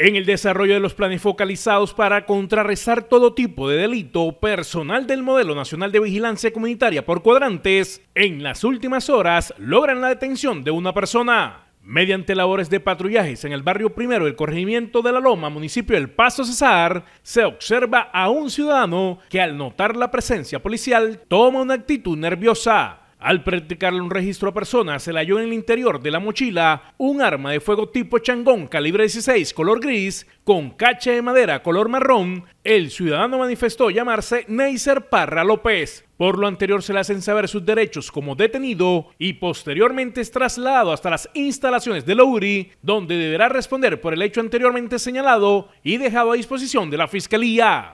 En el desarrollo de los planes focalizados para contrarrestar todo tipo de delito, personal del Modelo Nacional de Vigilancia Comunitaria por Cuadrantes, en las últimas horas logran la detención de una persona. Mediante labores de patrullajes en el barrio primero del corregimiento de La Loma, municipio del Paso Cesar, se observa a un ciudadano que al notar la presencia policial toma una actitud nerviosa al practicarle un registro a personas, se le halló en el interior de la mochila un arma de fuego tipo changón calibre 16 color gris con cache de madera color marrón. El ciudadano manifestó llamarse Neiser Parra López. Por lo anterior se le hacen saber sus derechos como detenido y posteriormente es trasladado hasta las instalaciones de la donde deberá responder por el hecho anteriormente señalado y dejado a disposición de la Fiscalía.